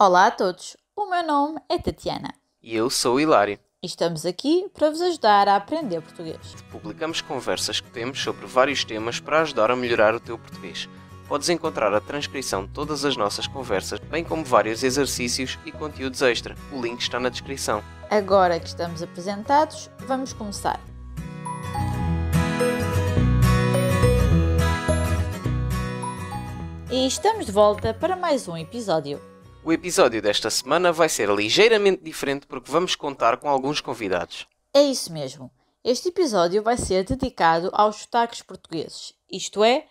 Olá a todos, o meu nome é Tatiana. E eu sou o Hilário. E estamos aqui para vos ajudar a aprender português. Publicamos conversas que temos sobre vários temas para ajudar a melhorar o teu português. Podes encontrar a transcrição de todas as nossas conversas, bem como vários exercícios e conteúdos extra. O link está na descrição. Agora que estamos apresentados, vamos começar. E estamos de volta para mais um episódio. O episódio desta semana vai ser ligeiramente diferente porque vamos contar com alguns convidados. É isso mesmo. Este episódio vai ser dedicado aos sotaques portugueses, isto é,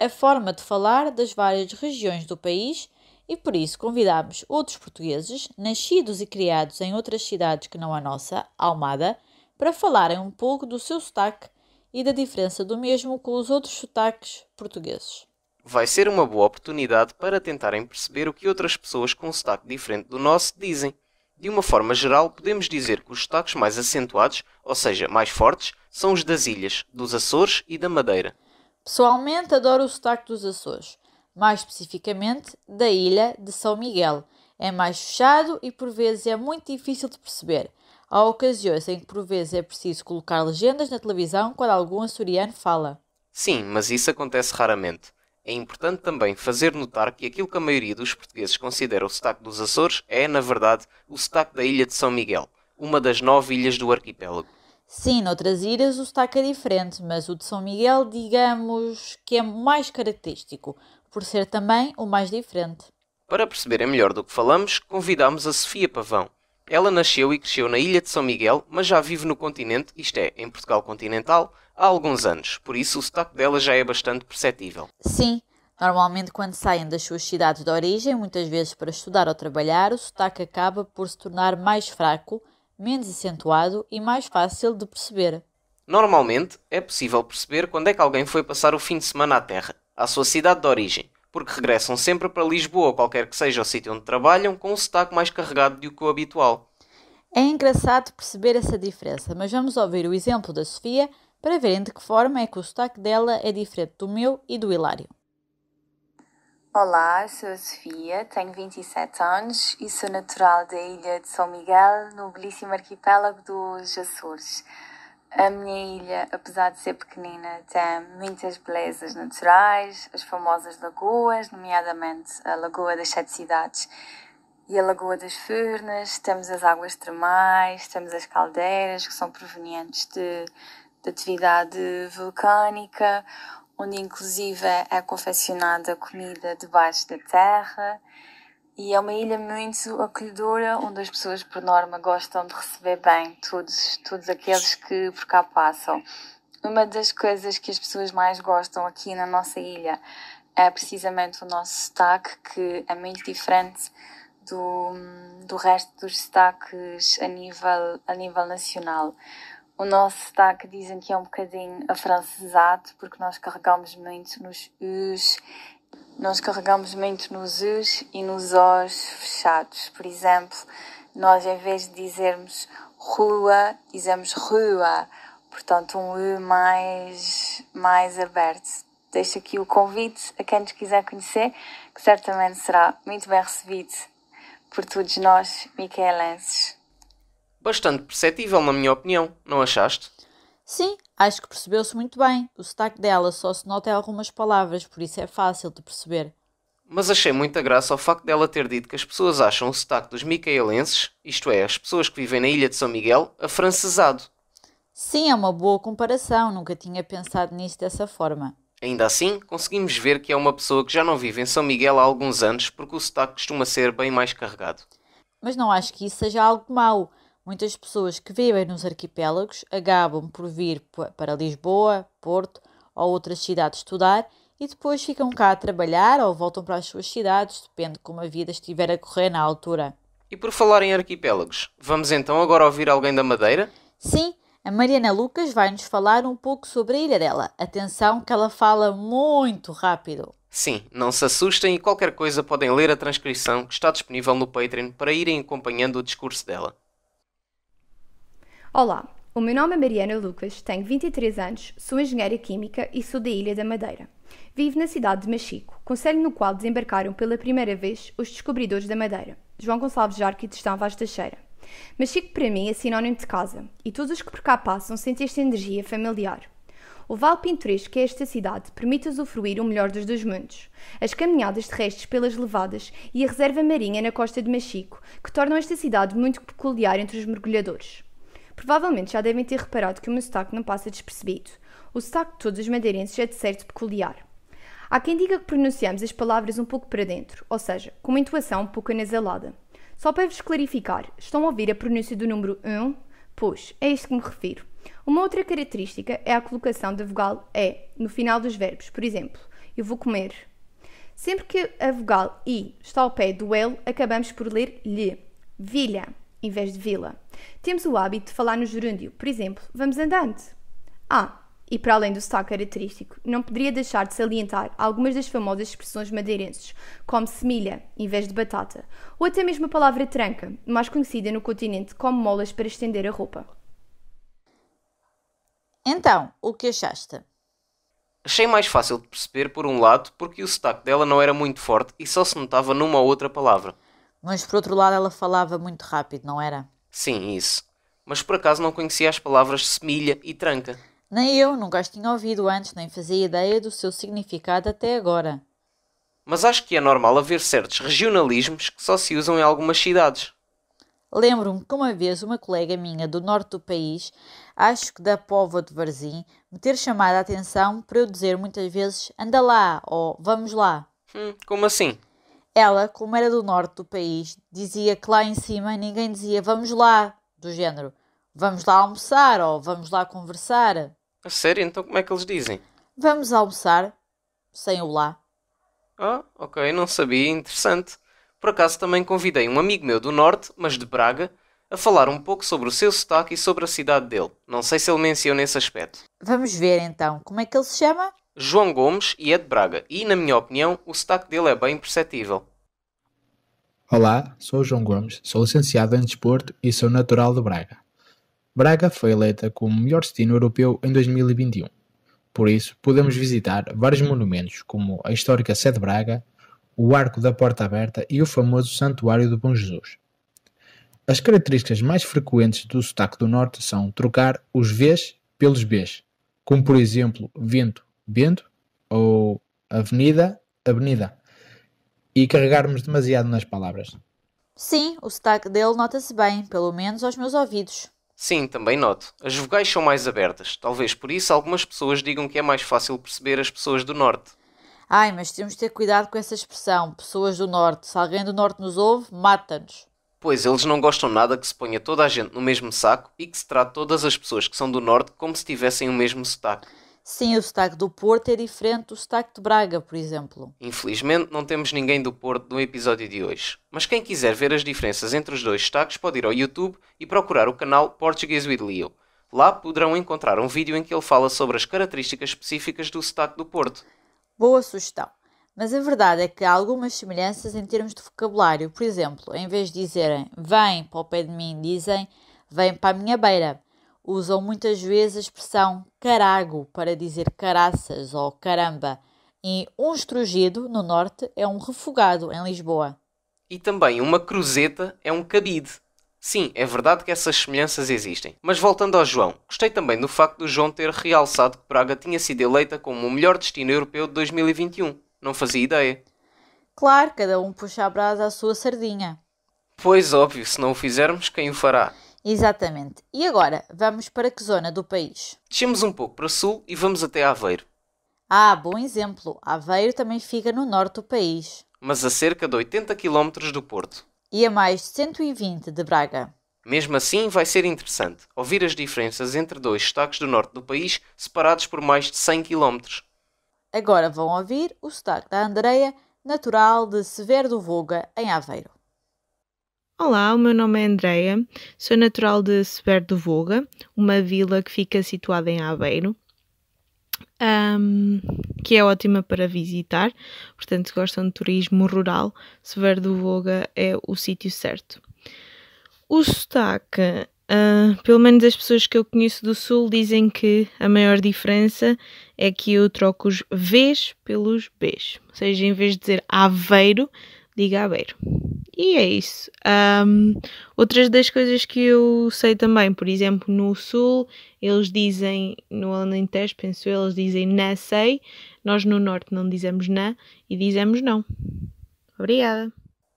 a forma de falar das várias regiões do país e por isso convidamos outros portugueses, nascidos e criados em outras cidades que não a nossa, Almada, para falarem um pouco do seu sotaque e da diferença do mesmo com os outros sotaques portugueses vai ser uma boa oportunidade para tentarem perceber o que outras pessoas com sotaque diferente do nosso dizem. De uma forma geral, podemos dizer que os sotaques mais acentuados, ou seja, mais fortes, são os das ilhas, dos Açores e da Madeira. Pessoalmente, adoro o sotaque dos Açores, mais especificamente da ilha de São Miguel. É mais fechado e por vezes é muito difícil de perceber. Há ocasiões em que por vezes é preciso colocar legendas na televisão quando algum açoriano fala. Sim, mas isso acontece raramente. É importante também fazer notar que aquilo que a maioria dos portugueses considera o sotaque dos Açores é, na verdade, o sotaque da ilha de São Miguel, uma das nove ilhas do arquipélago. Sim, noutras ilhas o sotaque é diferente, mas o de São Miguel, digamos que é mais característico, por ser também o mais diferente. Para perceberem é melhor do que falamos, convidámos a Sofia Pavão, ela nasceu e cresceu na ilha de São Miguel, mas já vive no continente, isto é, em Portugal continental, há alguns anos, por isso o sotaque dela já é bastante perceptível. Sim, Normalmente, quando saem das suas cidades de origem, muitas vezes para estudar ou trabalhar, o sotaque acaba por se tornar mais fraco, menos acentuado e mais fácil de perceber. Normalmente, é possível perceber quando é que alguém foi passar o fim de semana à Terra, à sua cidade de origem, porque regressam sempre para Lisboa, qualquer que seja o sítio onde trabalham, com um sotaque mais carregado do que o habitual. É engraçado perceber essa diferença, mas vamos ouvir o exemplo da Sofia para verem de que forma é que o sotaque dela é diferente do meu e do Hilário. Olá, sou a Sofia, tenho 27 anos e sou natural da ilha de São Miguel, no belíssimo arquipélago dos Açores. A minha ilha, apesar de ser pequenina, tem muitas belezas naturais, as famosas lagoas, nomeadamente a Lagoa das Sete Cidades e a Lagoa das Furnas. Temos as águas termais, temos as caldeiras que são provenientes de, de atividade vulcânica, onde inclusive é confeccionada comida debaixo da terra. E é uma ilha muito acolhedora, onde as pessoas, por norma, gostam de receber bem todos, todos aqueles que por cá passam. Uma das coisas que as pessoas mais gostam aqui na nossa ilha é precisamente o nosso sotaque, que é muito diferente do, do resto dos sotaques a nível, a nível nacional. O nosso sotaque dizem que é um bocadinho afrancesado, porque nós carregamos muito nos us nós carregamos muito nos us e nos os fechados. Por exemplo, nós em vez de dizermos rua, dizemos rua. Portanto, um U mais, mais aberto. Deixo aqui o convite a quem nos quiser conhecer, que certamente será muito bem recebido por todos nós, micaelenses. Bastante perceptível, na minha opinião, não achaste? Sim, Acho que percebeu-se muito bem. O sotaque dela só se nota em algumas palavras, por isso é fácil de perceber. Mas achei muita graça ao facto dela ter dito que as pessoas acham o sotaque dos micaelenses, isto é, as pessoas que vivem na ilha de São Miguel, afrancesado. Sim, é uma boa comparação, nunca tinha pensado nisso dessa forma. Ainda assim, conseguimos ver que é uma pessoa que já não vive em São Miguel há alguns anos porque o sotaque costuma ser bem mais carregado. Mas não acho que isso seja algo mau. Muitas pessoas que vivem nos arquipélagos acabam por vir para Lisboa, Porto ou outras cidades estudar e depois ficam cá a trabalhar ou voltam para as suas cidades, depende de como a vida estiver a correr na altura. E por falar em arquipélagos, vamos então agora ouvir alguém da Madeira? Sim, a Mariana Lucas vai nos falar um pouco sobre a ilha dela. Atenção que ela fala muito rápido. Sim, não se assustem e qualquer coisa podem ler a transcrição que está disponível no Patreon para irem acompanhando o discurso dela. Olá, o meu nome é Mariana Lucas, tenho 23 anos, sou engenheira química e sou da Ilha da Madeira. Vivo na cidade de Machico, conselho no qual desembarcaram pela primeira vez os descobridores da Madeira, João Gonçalves Jarque e Testão Vaz Teixeira. Machico para mim é sinónimo de casa e todos os que por cá passam sentem esta energia familiar. O vale pintoresco que é esta cidade permite usufruir o melhor dos dois mundos. As caminhadas terrestres pelas levadas e a reserva marinha na costa de Machico, que tornam esta cidade muito peculiar entre os mergulhadores. Provavelmente já devem ter reparado que o meu sotaque não passa despercebido. O sotaque de todos os madeirenses é de certo peculiar. Há quem diga que pronunciamos as palavras um pouco para dentro, ou seja, com uma intuação um pouco anasalada. Só para vos clarificar, estão a ouvir a pronúncia do número 1? Pois, é isto que me refiro. Uma outra característica é a colocação da vogal E no final dos verbos. Por exemplo, eu vou comer. Sempre que a vogal I está ao pé do L, acabamos por ler lhe, vilha, em vez de vila. Temos o hábito de falar no gerúndio, por exemplo, vamos andando. Ah, e para além do sotaque característico, não poderia deixar de salientar algumas das famosas expressões madeirenses, como semilha, em vez de batata, ou até mesmo a palavra tranca, mais conhecida no continente como molas para estender a roupa. Então, o que achaste? Achei mais fácil de perceber, por um lado, porque o sotaque dela não era muito forte e só se notava numa ou outra palavra. Mas, por outro lado, ela falava muito rápido, não era? Sim, isso. Mas por acaso não conhecia as palavras semilha e tranca. Nem eu, nunca as tinha ouvido antes, nem fazia ideia do seu significado até agora. Mas acho que é normal haver certos regionalismos que só se usam em algumas cidades. Lembro-me que uma vez uma colega minha do norte do país, acho que da Póvoa de Varzim, me ter chamado a atenção para eu dizer muitas vezes anda lá ou vamos lá. Hum, como assim? Ela, como era do norte do país, dizia que lá em cima ninguém dizia vamos lá, do género vamos lá almoçar ou vamos lá conversar. A sério? Então como é que eles dizem? Vamos almoçar, sem o lá. Ah, ok, não sabia, interessante. Por acaso também convidei um amigo meu do norte, mas de Braga, a falar um pouco sobre o seu sotaque e sobre a cidade dele. Não sei se ele menciona esse aspecto. Vamos ver então, como é que ele se chama? João Gomes e Ed Braga, e, na minha opinião, o sotaque dele é bem perceptível. Olá, sou João Gomes, sou licenciado em Desporto e sou natural de Braga. Braga foi eleita como melhor destino europeu em 2021. Por isso, podemos visitar vários monumentos, como a histórica Sede Braga, o Arco da Porta Aberta e o famoso Santuário do Bom Jesus. As características mais frequentes do sotaque do Norte são trocar os Vs pelos Bs, como por exemplo vento, Bento ou Avenida, Avenida e carregarmos demasiado nas palavras. Sim, o sotaque dele nota-se bem, pelo menos aos meus ouvidos. Sim, também noto. As vogais são mais abertas. Talvez por isso algumas pessoas digam que é mais fácil perceber as pessoas do norte. Ai, mas temos de ter cuidado com essa expressão, pessoas do norte. Se alguém do norte nos ouve, mata-nos. Pois, eles não gostam nada que se ponha toda a gente no mesmo saco e que se trate todas as pessoas que são do norte como se tivessem o mesmo sotaque. Sim, o sotaque do Porto é diferente do sotaque de Braga, por exemplo. Infelizmente, não temos ninguém do Porto no episódio de hoje. Mas quem quiser ver as diferenças entre os dois sotaques pode ir ao YouTube e procurar o canal Português with Leo. Lá poderão encontrar um vídeo em que ele fala sobre as características específicas do sotaque do Porto. Boa sugestão. Mas a verdade é que há algumas semelhanças em termos de vocabulário. Por exemplo, em vez de dizerem vem para o pé de mim, dizem vem para a minha beira. Usam muitas vezes a expressão carago para dizer caraças ou caramba, e um estrugido no norte é um refogado em Lisboa. E também uma cruzeta é um cabide. Sim, é verdade que essas semelhanças existem. Mas voltando ao João, gostei também do facto do João ter realçado que Praga tinha sido eleita como o melhor destino europeu de 2021. Não fazia ideia. Claro, cada um puxa a brasa à sua sardinha. Pois óbvio, se não o fizermos, quem o fará? Exatamente. E agora, vamos para que zona do país? Descemos um pouco para o sul e vamos até Aveiro. Ah, bom exemplo. Aveiro também fica no norte do país. Mas a cerca de 80 km do Porto. E a mais de 120 de Braga. Mesmo assim, vai ser interessante ouvir as diferenças entre dois sotaques do norte do país separados por mais de 100 km. Agora vão ouvir o sotaque da Andreia, natural de Severo do Voga, em Aveiro. Olá, o meu nome é Andreia, sou natural de Sever do Voga, uma vila que fica situada em Aveiro, um, que é ótima para visitar. Portanto, se gostam de turismo rural, Sever do Voga é o sítio certo. O sotaque, uh, pelo menos as pessoas que eu conheço do Sul, dizem que a maior diferença é que eu troco os Vs pelos Bs. Ou seja, em vez de dizer Aveiro, diga Aveiro. E é isso. Um, outras das coisas que eu sei também, por exemplo, no Sul, eles dizem, no Alentejo, penso eu, eles dizem na sei, nós no Norte não dizemos na e dizemos não. Obrigada.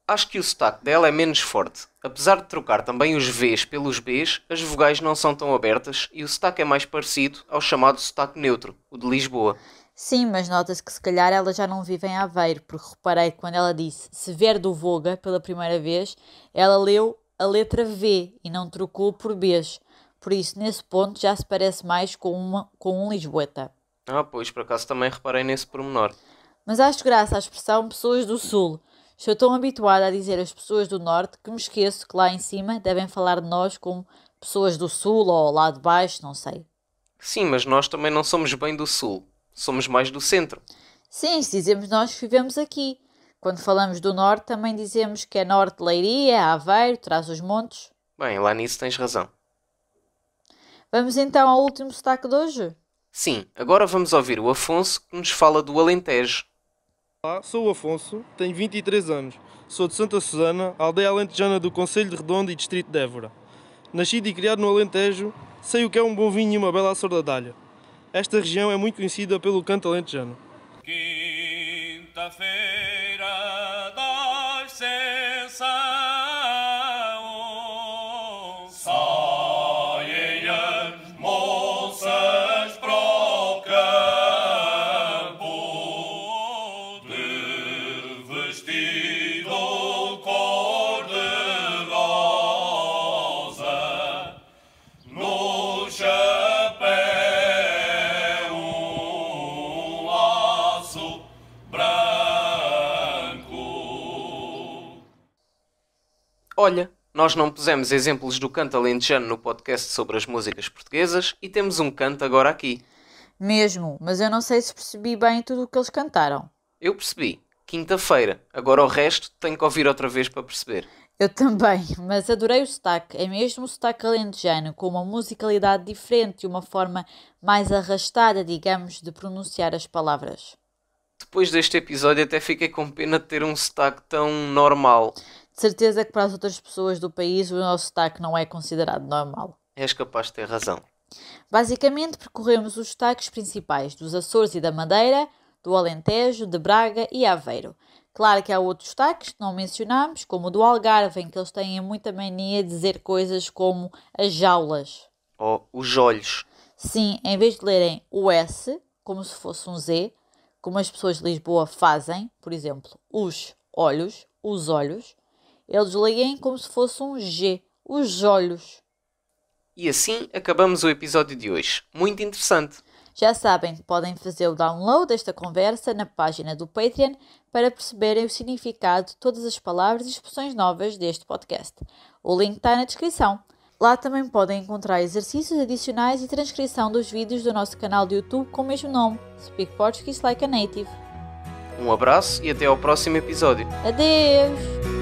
Acho que o sotaque dela é menos forte. Apesar de trocar também os Vs pelos Bs, as vogais não são tão abertas e o sotaque é mais parecido ao chamado sotaque neutro, o de Lisboa. Sim, mas nota-se que se calhar ela já não vive em Aveiro, porque reparei que quando ela disse se ver do Voga pela primeira vez, ela leu a letra V e não trocou por Bs. Por isso, nesse ponto, já se parece mais com, uma, com um Lisboeta. Ah, pois, por acaso também reparei nesse pormenor. Mas acho graça à expressão pessoas do Sul. Estou tão habituada a dizer as pessoas do Norte que me esqueço que lá em cima devem falar de nós como pessoas do Sul ou lá de baixo, não sei. Sim, mas nós também não somos bem do Sul somos mais do centro. Sim, dizemos nós que vivemos aqui. Quando falamos do norte, também dizemos que é norte Leiria, Aveiro, traz os montes. Bem, lá nisso tens razão. Vamos então ao último sotaque de hoje? Sim, agora vamos ouvir o Afonso que nos fala do Alentejo. Olá, sou o Afonso, tenho 23 anos. Sou de Santa Susana, aldeia alentejana do Conselho de Redondo e Distrito de Évora. Nascido e criado no Alentejo, sei o que é um bom vinho e uma bela açordadalha. Esta região é muito conhecida pelo canto alentejano. Quinta-feira Olha, nós não pusemos exemplos do canto alentejano no podcast sobre as músicas portuguesas e temos um canto agora aqui. Mesmo, mas eu não sei se percebi bem tudo o que eles cantaram. Eu percebi. Quinta-feira. Agora o resto tenho que ouvir outra vez para perceber. Eu também, mas adorei o sotaque. É mesmo o sotaque alentejano, com uma musicalidade diferente e uma forma mais arrastada, digamos, de pronunciar as palavras. Depois deste episódio até fiquei com pena de ter um sotaque tão normal. De certeza que para as outras pessoas do país o nosso sotaque não é considerado normal. És capaz de ter razão. Basicamente, percorremos os sotaques principais dos Açores e da Madeira, do Alentejo, de Braga e Aveiro. Claro que há outros sotaques que não mencionámos, como o do Algarve, em que eles têm muita mania de dizer coisas como as jaulas. Ou oh, os olhos. Sim, em vez de lerem o S, como se fosse um Z, como as pessoas de Lisboa fazem, por exemplo, os olhos, os olhos, eles leem como se fosse um G, os olhos. E assim acabamos o episódio de hoje. Muito interessante. Já sabem que podem fazer o download desta conversa na página do Patreon para perceberem o significado de todas as palavras e expressões novas deste podcast. O link está na descrição. Lá também podem encontrar exercícios adicionais e transcrição dos vídeos do nosso canal de YouTube com o mesmo nome, Speak Portuguese Like a Native. Um abraço e até ao próximo episódio. Adeus!